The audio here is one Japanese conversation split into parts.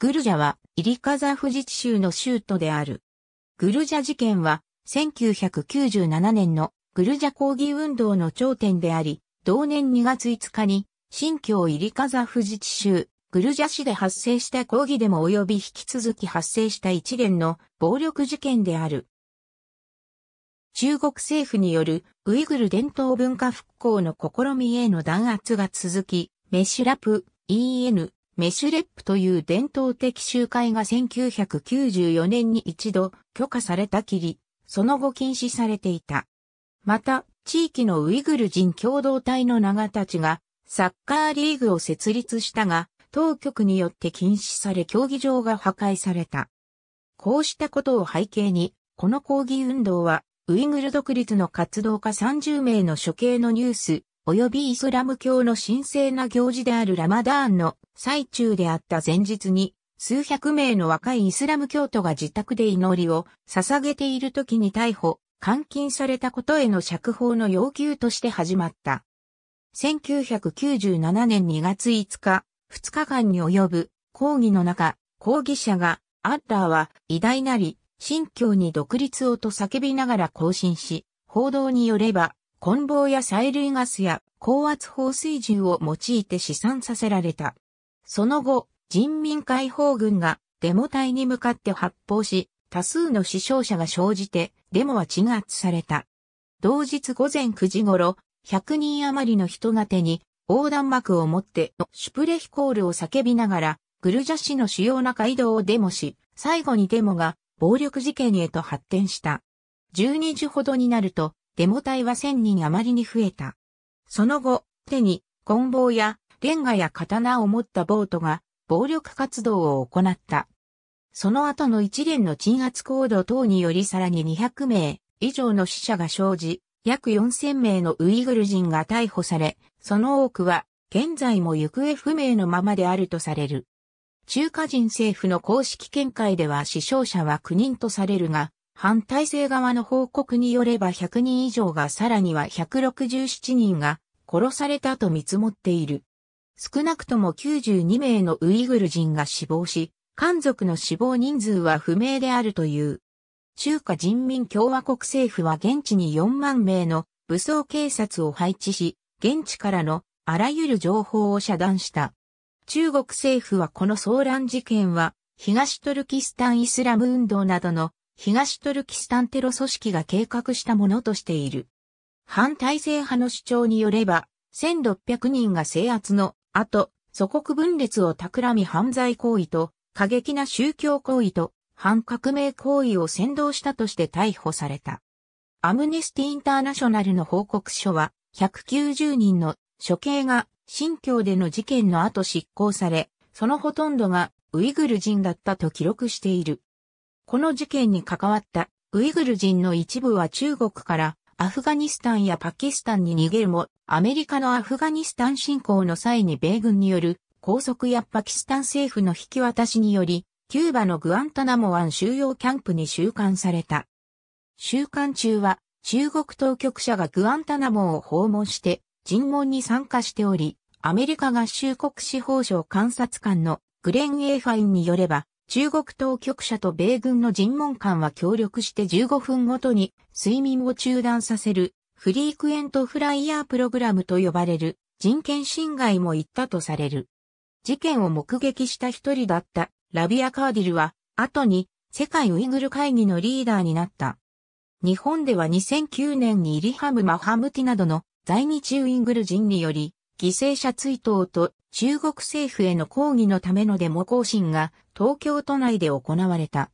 グルジャは、イリカザフ自治州の州都である。グルジャ事件は、1997年のグルジャ抗議運動の頂点であり、同年2月5日に、新疆イリカザフ自治州、グルジャ市で発生した抗議デモ及び引き続き発生した一連の暴力事件である。中国政府によるウイグル伝統文化復興の試みへの弾圧が続き、メシュラプ、EN、メシュレップという伝統的集会が1994年に一度許可されたきり、その後禁止されていた。また、地域のウイグル人共同体の長たちが、サッカーリーグを設立したが、当局によって禁止され競技場が破壊された。こうしたことを背景に、この抗議運動は、ウイグル独立の活動家30名の処刑のニュース、及びイスラム教の神聖な行事であるラマダーンの最中であった前日に、数百名の若いイスラム教徒が自宅で祈りを捧げている時に逮捕、監禁されたことへの釈放の要求として始まった。1997年2月5日、2日間に及ぶ抗議の中、抗議者が、アッラーは偉大なり、信教に独立をと叫びながら行進し、報道によれば、棍棒や催涙ガスや高圧放水銃を用いて試算させられた。その後、人民解放軍がデモ隊に向かって発砲し、多数の死傷者が生じて、デモは鎮圧された。同日午前9時頃、100人余りの人が手に横断幕を持ってシュプレヒコールを叫びながら、グルジャ市の主要な街道をデモし、最後にデモが暴力事件へと発展した。12時ほどになると、デモ隊は1000人余りに増えた。その後、手に、棍棒やレンガや刀を持ったボートが暴力活動を行った。その後の一連の鎮圧行動等によりさらに200名以上の死者が生じ、約4000名のウイグル人が逮捕され、その多くは現在も行方不明のままであるとされる。中華人政府の公式見解では死傷者は9人とされるが、反体制側の報告によれば100人以上がさらには167人が殺されたと見積もっている。少なくとも92名のウイグル人が死亡し、漢族の死亡人数は不明であるという。中華人民共和国政府は現地に4万名の武装警察を配置し、現地からのあらゆる情報を遮断した。中国政府はこの騒乱事件は、東トルキスタンイスラム運動などの東トルキスタンテロ組織が計画したものとしている。反体制派の主張によれば、1600人が制圧のあと、祖国分裂を企み犯罪行為と、過激な宗教行為と、反革命行為を先導したとして逮捕された。アムネスティ・インターナショナルの報告書は、190人の処刑が新疆での事件の後執行され、そのほとんどがウイグル人だったと記録している。この事件に関わったウイグル人の一部は中国からアフガニスタンやパキスタンに逃げるも、アメリカのアフガニスタン侵攻の際に米軍による拘束やパキスタン政府の引き渡しにより、キューバのグアンタナモ湾収容キャンプに収監された。収監中は、中国当局者がグアンタナモを訪問して、尋問に参加しており、アメリカ合衆国司法省監察官のグレン・エーファインによれば、中国当局者と米軍の尋問官は協力して15分ごとに睡眠を中断させるフリークエントフライヤープログラムと呼ばれる人権侵害も言ったとされる。事件を目撃した一人だったラビア・カーディルは後に世界ウイグル会議のリーダーになった。日本では2009年にイリハム・マハムティなどの在日ウイグル人により犠牲者追悼と中国政府への抗議のためのデモ行進が東京都内で行われた。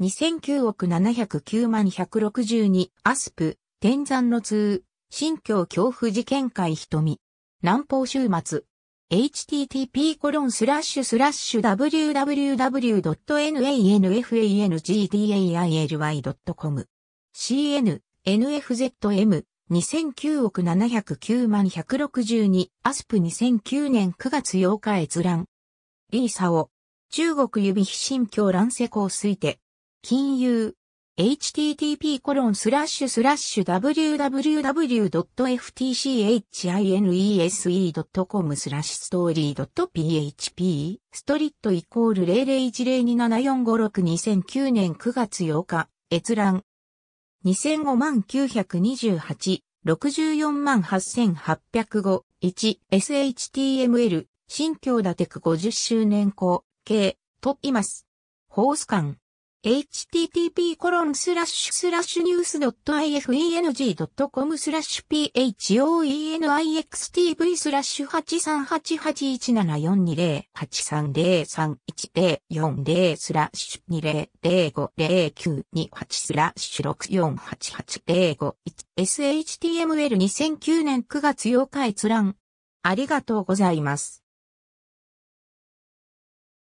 2009億709万162アスプ天山の通新疆恐怖事件会瞳南方週末 http コロンスラッシュスラッシュ www.nanfangdaily.com cn nfzm 2009億709万162アスプ2009年9月8日閲覧。リーサオ。中国指非新教乱世公推定。金融。http コロンスラッシュスラッシュ www.ftchines.com スラッシュストーリー .php ストリットイコール0010274562009年9月8日閲覧2005万928、64万8805、1、SHTML、新京立テク50周年校、計、といます。ホース館。http n e w スラッシュスラッシュニュース .ifeng.com スラッシュ phoenixtv スラッシュ8388174208303104スラッシュ20050928スラッシュ6488051 SHTML2009 年9月8日閲覧ありがとうございます。